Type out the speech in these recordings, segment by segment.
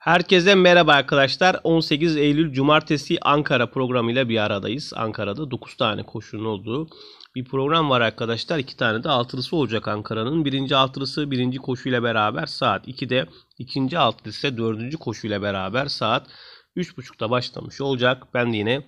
Herkese merhaba arkadaşlar. 18 Eylül Cumartesi Ankara programıyla bir aradayız. Ankara'da 9 tane koşunun olduğu bir program var arkadaşlar. 2 tane de altılısı olacak Ankara'nın. Birinci altılısı birinci koşuyla beraber saat 2'de. ikinci altılısı ise dördüncü koşuyla beraber saat 3.30'da başlamış olacak. Ben de yine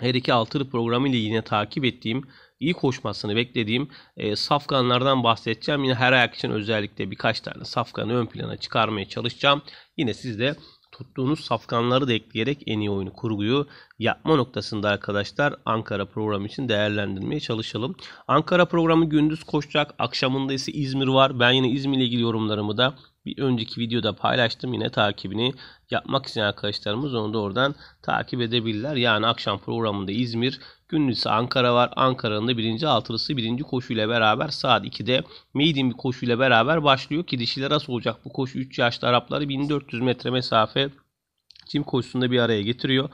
her iki altılı programı ile yine takip ettiğim, iyi koşmasını beklediğim e, safkanlardan bahsedeceğim. Yine her ayak için özellikle birkaç tane safkanı ön plana çıkarmaya çalışacağım. Yine siz de tuttuğunuz safkanları da ekleyerek en iyi oyunu kurguyu yapma noktasında arkadaşlar Ankara programı için değerlendirmeye çalışalım. Ankara programı gündüz koşacak. Akşamında ise İzmir var. Ben yine İzmir ile ilgili yorumlarımı da bir önceki videoda paylaştım. Yine takibini yapmak isteyen arkadaşlarımız onu da oradan takip edebilirler. Yani akşam programında İzmir, gündüzse Ankara var. Ankara'nın da birinci altılısı birinci koşuyla beraber saat 2'de Meydin bir koşuyla beraber başlıyor ki dişiler nasıl olacak. Bu koşu 3 yaşlı Arapları 1400 metre mesafe çim koşusunda bir araya getiriyor.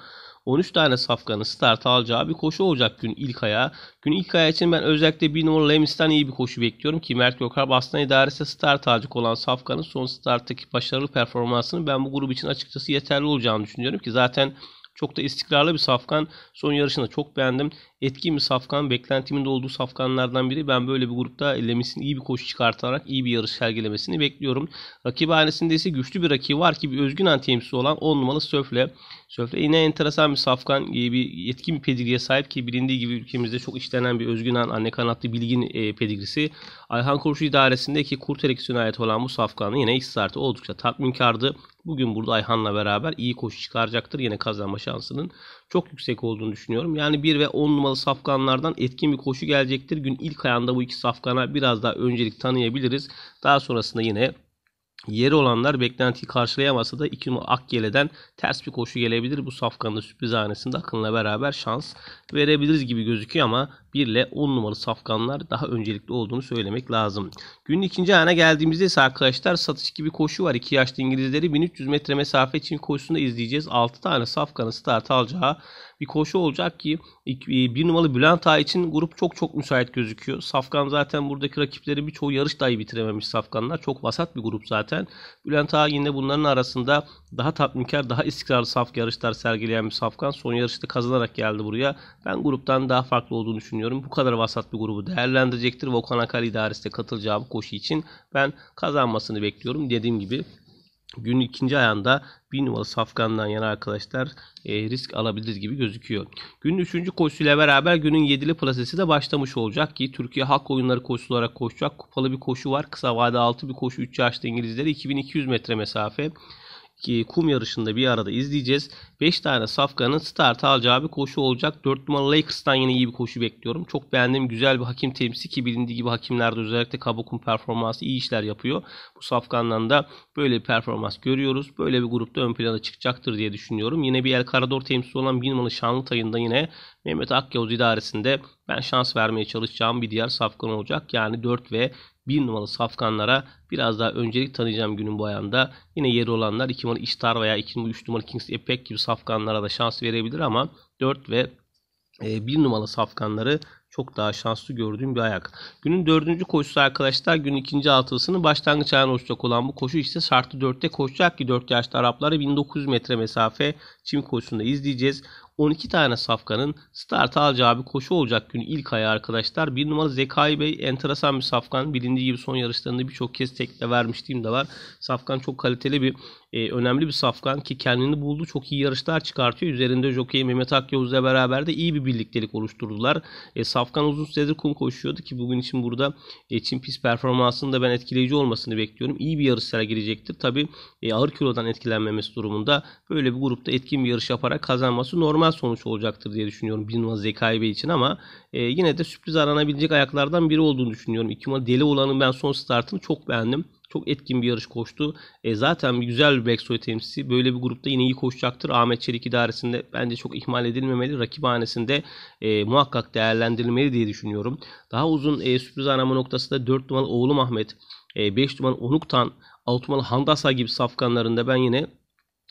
13 tane safkanın start alacağı bir koşu olacak gün ilk ayağı. Gün ilk ayağı için ben özellikle 1 numara Lemis'ten iyi bir koşu bekliyorum ki Mert Gökalp aslında idaresi start alacak olan safkanın son starttaki başarılı performansını ben bu grup için açıkçası yeterli olacağını düşünüyorum ki zaten çok da istikrarlı bir safkan. Son yarışında çok beğendim. Etkin bir safkan. Beklentimin de olduğu safkanlardan biri. Ben böyle bir grupta Lemis'in iyi bir koşu çıkartarak iyi bir yarış sergilemesini bekliyorum. Rakip hanesinde ise güçlü bir rakibi var ki bir özgün antemsi olan 10 numaralı Söfle. Söyle. E, yine enteresan bir safkan gibi yetkin bir pedigriye sahip ki bilindiği gibi ülkemizde çok işlenen bir özgün anne kanatlı bilgin e, pedigrisi. Ayhan Koçu idaresindeki kurt ereksiyonu ait olan bu safkanın yine X artı oldukça tatminkardı. Bugün burada Ayhan'la beraber iyi koşu çıkaracaktır. Yine kazanma şansının çok yüksek olduğunu düşünüyorum. Yani 1 ve 10 numaralı safkanlardan etkin bir koşu gelecektir. Gün ilk ayağında bu iki safkana biraz daha öncelik tanıyabiliriz. Daha sonrasında yine Yeri olanlar beklentiyi karşılayamasa da 2 numara Akkele'den ters bir koşu gelebilir. Bu safkanın sürprizhanesinde Akın'la beraber şans verebiliriz gibi gözüküyor ama 1 ile 10 numaralı safkanlar daha öncelikli olduğunu söylemek lazım. Günün ikinci ana geldiğimizde ise arkadaşlar satış gibi koşu var. 2 yaşlı İngilizleri 1300 metre mesafe için koşusunda izleyeceğiz. 6 tane safkanın start alacağı bir koşu olacak ki e, bir numaralı Bülent Ağa için grup çok çok müsait gözüküyor. Safkan zaten buradaki rakipleri birçoğu yarış dahi bitirememiş Safkanlar. Çok vasat bir grup zaten zaten. Bülent Ağagin de bunların arasında daha tatminkar, daha istikrarlı saf yarışlar sergileyen bir safkan. Son yarışta kazanarak geldi buraya. Ben gruptan daha farklı olduğunu düşünüyorum. Bu kadar vasat bir grubu değerlendirecektir. Volkan Akar idaresi de katılacağı bu koşu için ben kazanmasını bekliyorum. Dediğim gibi Gün ikinci ayağında 1 numaralı safkandan yana arkadaşlar e, risk alabiliriz gibi gözüküyor. Gün üçüncü koşuyla beraber günün yedili plasesi de başlamış olacak ki Türkiye Halk Oyunları koşusu olarak koşacak. Kupalı bir koşu var. Kısa vade altı bir koşu 3 yaşlı İngilizlere 2200 metre mesafe kum yarışında bir arada izleyeceğiz. 5 tane safkanın start alacağı bir koşu olacak. 4 numaralı Lakers'tan yine iyi bir koşu bekliyorum. Çok beğendiğim güzel bir hakim temsili ki bilindiği gibi hakimlerde özellikle kabukum performansı iyi işler yapıyor. Bu safkandan da böyle bir performans görüyoruz. Böyle bir grupta ön plana çıkacaktır diye düşünüyorum. Yine bir El Karador temsili olan 1 numaralı Şanlıtay'ın da yine Mehmet Akyavuz idaresinde ben şans vermeye çalışacağım bir diğer safkan olacak. Yani 4 ve bir numaralı safkanlara biraz daha öncelik tanıyacağım günün bu ayında. Yine yeri olanlar 2 numaralı iştar veya 2 numaralı 3 numaralı Kings Epek gibi safkanlara da şans verebilir ama 4 ve 1 e, numaralı safkanları çok daha şanslı gördüğüm bir ayak. Günün dördüncü koşusu arkadaşlar gün ikinci altılısının başlangıç ayağına olacak olan bu koşu işte şartlı dörtte koşacak ki dört yaşlı Arapları 1900 metre mesafe çim koşusunda izleyeceğiz. 12 tane safkanın start alacağı bir koşu olacak gün ilk ayağı arkadaşlar. Bir numaralı Zekai Bey enteresan bir safkan. Bilindiği gibi son yarışlarında birçok kez tekle vermiştiğim de var. Safkan çok kaliteli bir e, önemli bir safkan ki kendini buldu. Çok iyi yarışlar çıkartıyor. Üzerinde Jockey Mehmet Akyavuz'la beraber de iyi bir birliktelik oluşturdular. E, safkan Safkan uzun süredir kum koşuyordu ki bugün için burada e, Çin pis performansının da ben etkileyici olmasını bekliyorum. İyi bir yarışlara girecektir. Tabi e, ağır kilodan etkilenmemesi durumunda böyle bir grupta etkin bir yarış yaparak kazanması normal sonuç olacaktır diye düşünüyorum. binma Zekai Bey için ama e, yine de sürpriz aranabilecek ayaklardan biri olduğunu düşünüyorum. İki deli olanın ben son startını çok beğendim. Çok etkin bir yarış koştu. E, zaten bir güzel bir backstory temsilcisi. Böyle bir grupta yine iyi koşacaktır. Ahmet Çelik idaresinde bence çok ihmal edilmemeli. Rakip hanesinde e, muhakkak değerlendirilmeli diye düşünüyorum. Daha uzun e, sürpriz arama noktasında 4 numaralı Oğlum Ahmet, e, 5 numaralı Onuktan, 6 numaralı Handasa gibi safkanlarında ben yine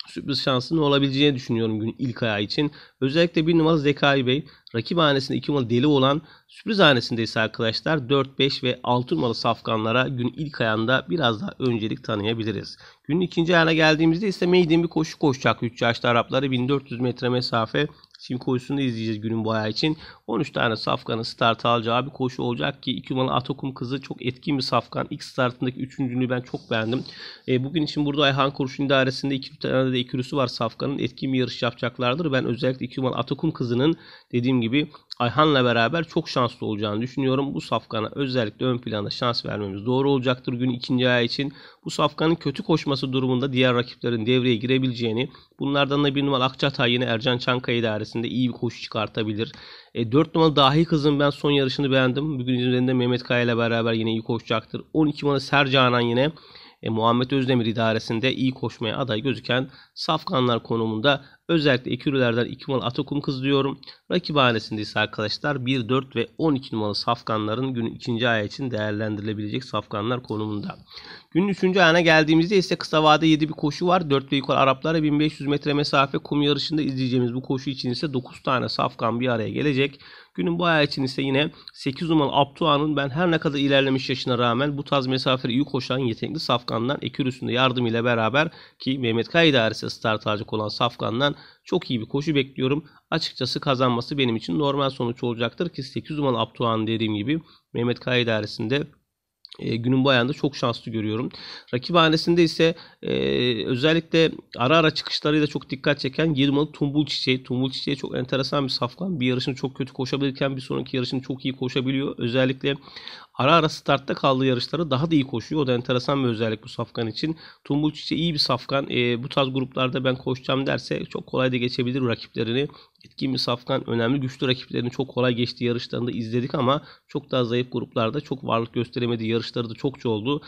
sürpriz şansının olabileceğini düşünüyorum gün ilk ayağı için. Özellikle bir numaralı Zekai Bey. Rakip hanesinde 2 numaralı deli olan sürpriz hanesinde ise arkadaşlar 4, 5 ve 6 numaralı safkanlara gün ilk ayağında biraz daha öncelik tanıyabiliriz. Günün ikinci ayağına geldiğimizde ise meydin bir koşu koşacak. 3 yaşlı Arapları 1400 metre mesafe Şimdi koşusunu izleyeceğiz günün bayağı için. 13 tane safkanın start alacağı bir koşu olacak ki 2 numaralı Atakum kızı çok etkin bir safkan. İlk startındaki üçüncülüğü ben çok beğendim. E, bugün için burada Ayhan Kurşun idaresinde iki tane de ekürüsü var safkanın. Etkin bir yarış yapacaklardır. Ben özellikle 2 numaralı Atakum kızının dediğim gibi Ayhan'la beraber çok şanslı olacağını düşünüyorum. Bu safkana özellikle ön planda şans vermemiz doğru olacaktır gün ikinci ay için. Bu safkanın kötü koşması durumunda diğer rakiplerin devreye girebileceğini, bunlardan da bir numara Akçatay yine Ercan Çankaya idaresinde iyi bir koşu çıkartabilir. E, 4 numaralı Dahi kızım ben son yarışını beğendim. Bugün üzerinde Mehmet Kaya ile beraber yine iyi koşacaktır. 12 numaralı Sercanan yine e, Muhammed Özdemir idaresinde iyi koşmaya aday gözüken safkanlar konumunda Özellikle ekürülerden 2 numaralı Atakum kız diyorum. Rakibhanesinde ise arkadaşlar 1, 4 ve 12 numaralı safkanların günün 2. ayağı için değerlendirilebilecek safkanlar konumunda. Günün 3. ayağına geldiğimizde ise kısa vade 7 bir koşu var. 4 ve yukarı Araplara 1500 metre mesafe kum yarışında izleyeceğimiz bu koşu için ise 9 tane safkan bir araya gelecek. Günün bu ayağı için ise yine 8 numaralı Abdua'nın ben her ne kadar ilerlemiş yaşına rağmen bu tarz mesafeleri iyi koşan yetenekli safkandan Ekürüs'ün de yardımıyla beraber ki Mehmet Kaya idaresi start alacak olan safkandan çok iyi bir koşu bekliyorum. Açıkçası kazanması benim için normal sonuç olacaktır ki 800 numaralı Abduhan dediğim gibi Mehmet Kaya idaresinde e, günün bu ayağında çok şanslı görüyorum. Rakip hanesinde ise e, özellikle ara ara çıkışlarıyla çok dikkat çeken 7 numaralı Tumbul Çiçeği. Tumbul Çiçeği çok enteresan bir safkan. Bir yarışını çok kötü koşabilirken bir sonraki yarışını çok iyi koşabiliyor. Özellikle Ara ara startta kaldığı yarışları daha da iyi koşuyor. O da enteresan bir özellik bu safkan için. Tumbuç ise iyi bir safkan. E, bu tarz gruplarda ben koşacağım derse çok kolay da geçebilir rakiplerini. Etkin bir safkan. Önemli güçlü rakiplerini çok kolay geçtiği yarışlarında izledik ama çok daha zayıf gruplarda çok varlık gösteremediği Yarışları da çokça oldu.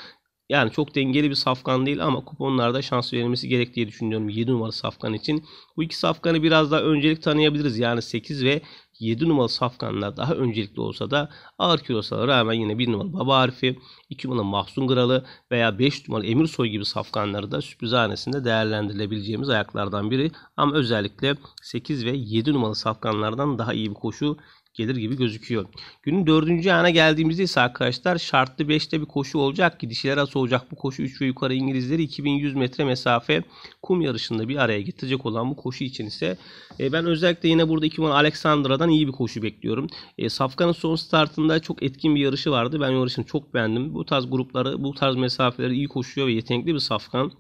Yani çok dengeli bir safkan değil ama kuponlarda şans verilmesi gerek diye düşünüyorum 7 numaralı safkan için. Bu iki safkanı biraz daha öncelik tanıyabiliriz. Yani 8 ve 7 numaralı safkanlar daha öncelikli olsa da ağır kilosuna rağmen yine 1 numaralı Baba Arifi, 2 numaralı Mahsun Kralı veya 5 numaralı Emirsoy gibi safkanları da sürpriz hanesinde değerlendirilebileceğimiz ayaklardan biri. Ama özellikle 8 ve 7 numaralı safkanlardan daha iyi bir koşu gelir gibi gözüküyor. Günün dördüncü ana geldiğimizde ise arkadaşlar şartlı 5'te bir koşu olacak ki dişiler arası olacak. Bu koşu 3 ve yukarı İngilizleri 2100 metre mesafe kum yarışında bir araya getirecek olan bu koşu için ise e, ben özellikle yine burada 2 numara Alexandra'dan iyi bir koşu bekliyorum. E, Safkan'ın son startında çok etkin bir yarışı vardı. Ben yarışını çok beğendim. Bu tarz grupları, bu tarz mesafeleri iyi koşuyor ve yetenekli bir Safkan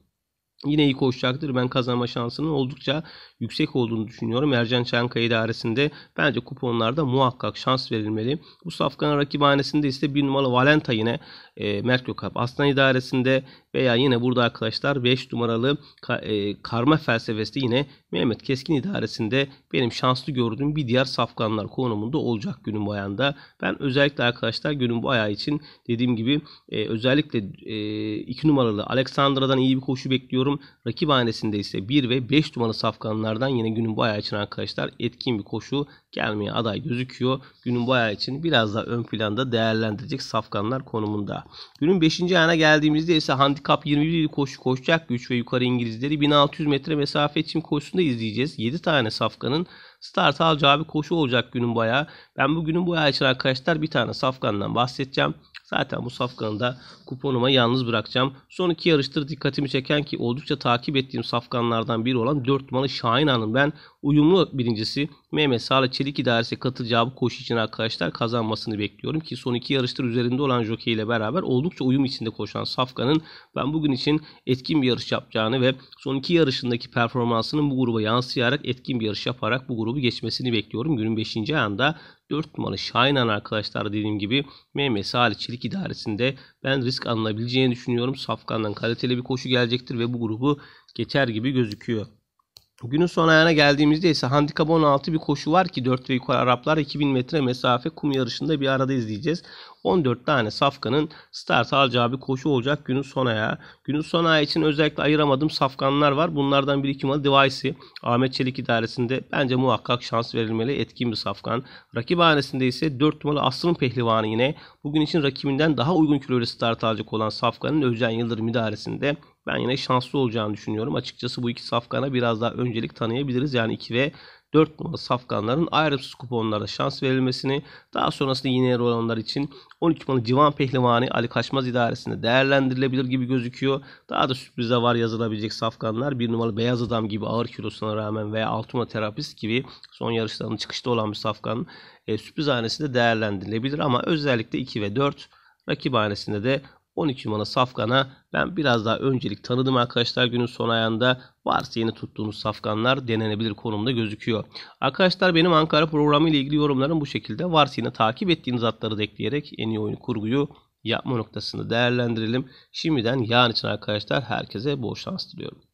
yine iyi koşacaktır. Ben kazanma şansının oldukça yüksek olduğunu düşünüyorum. Ercan Çankaya idaresinde bence kuponlarda muhakkak şans verilmeli. Bu safkanın rakibanesinde ise bir numaralı Valenta yine e, Merkür Cup. Aslan idaresinde veya yine burada arkadaşlar 5 numaralı e, karma felsefesi yine Mehmet Keskin idaresinde benim şanslı gördüğüm bir diğer safkanlar konumunda olacak günün bu ayağında. Ben özellikle arkadaşlar günün bu ayağı için dediğim gibi e, özellikle 2 e, numaralı Alexandra'dan iyi bir koşu bekliyorum. Rakip hanesinde ise 1 ve 5 numaralı safkanlardan yine günün bu ayağı için arkadaşlar etkin bir koşu gelmeye aday gözüküyor. Günün bu ayağı için biraz daha ön planda değerlendirecek safkanlar konumunda. Günün 5. ayağına geldiğimizde ise handikap handikap 21 koşu koşacak güç ve yukarı İngilizleri 1600 metre mesafe için koşusunda izleyeceğiz. 7 tane safkanın Start alca abi koşu olacak günün bayağı. Ben bu günün bayağı için arkadaşlar bir tane safkandan bahsedeceğim. Zaten bu safkanı da kuponuma yalnız bırakacağım. Son iki yarıştır dikkatimi çeken ki oldukça takip ettiğim safkanlardan biri olan 4 numaralı Şahin Hanım. Ben uyumlu birincisi Mehmet Sağla Çelik idaresi katılacağı bu koşu için arkadaşlar kazanmasını bekliyorum. Ki son iki yarıştır üzerinde olan jockey ile beraber oldukça uyum içinde koşan Safkan'ın ben bugün için etkin bir yarış yapacağını ve son iki yarışındaki performansının bu gruba yansıyarak etkin bir yarış yaparak bu grubu grubu geçmesini bekliyorum. Günün 5. anda 4 numara Şahinan arkadaşlar dediğim gibi Mehmet Salih Çelik idaresinde ben risk alınabileceğini düşünüyorum. Safkan'dan kaliteli bir koşu gelecektir ve bu grubu geçer gibi gözüküyor. Günün son ayağına geldiğimizde ise handikap 16 bir koşu var ki 4 ve yukarı Araplar 2000 metre mesafe kum yarışında bir arada izleyeceğiz. 14 tane safkanın start alacağı bir koşu olacak günün son ayağı. Günün son ayağı için özellikle ayıramadığım safkanlar var. Bunlardan biri kim? Device'i. Ahmet Çelik idaresinde bence muhakkak şans verilmeli. Etkin bir safkan. Rakip hanesinde ise 4 numaralı Asrın Pehlivanı yine. Bugün için rakibinden daha uygun kiloyla start alacak olan safkanın Özcan Yıldırım idaresinde ben yine şanslı olacağını düşünüyorum. Açıkçası bu iki safkana biraz daha öncelik tanıyabiliriz. Yani 2 ve 4 numaralı safkanların ayrımsız kuponlarda şans verilmesini daha sonrasında yine yer olanlar için 12 numaralı Civan Pehlivani Ali Kaçmaz idaresinde değerlendirilebilir gibi gözüküyor. Daha da sürprize var yazılabilecek safkanlar 1 numaralı Beyaz Adam gibi ağır kilosuna rağmen veya Altuna Terapist gibi son yarışlarının çıkışta olan bir safkanın e, sürpriz hanesinde değerlendirilebilir ama özellikle 2 ve 4 rakip hanesinde de 12 numara safkana ben biraz daha öncelik tanıdım arkadaşlar günün son ayında. Varsa yeni tuttuğunuz safkanlar denenebilir konumda gözüküyor. Arkadaşlar benim Ankara programı ile ilgili yorumlarım bu şekilde. Varsa yine takip ettiğiniz atları da ekleyerek en iyi oyun kurguyu yapma noktasında değerlendirelim. Şimdiden yarın için arkadaşlar herkese bol şans diliyorum.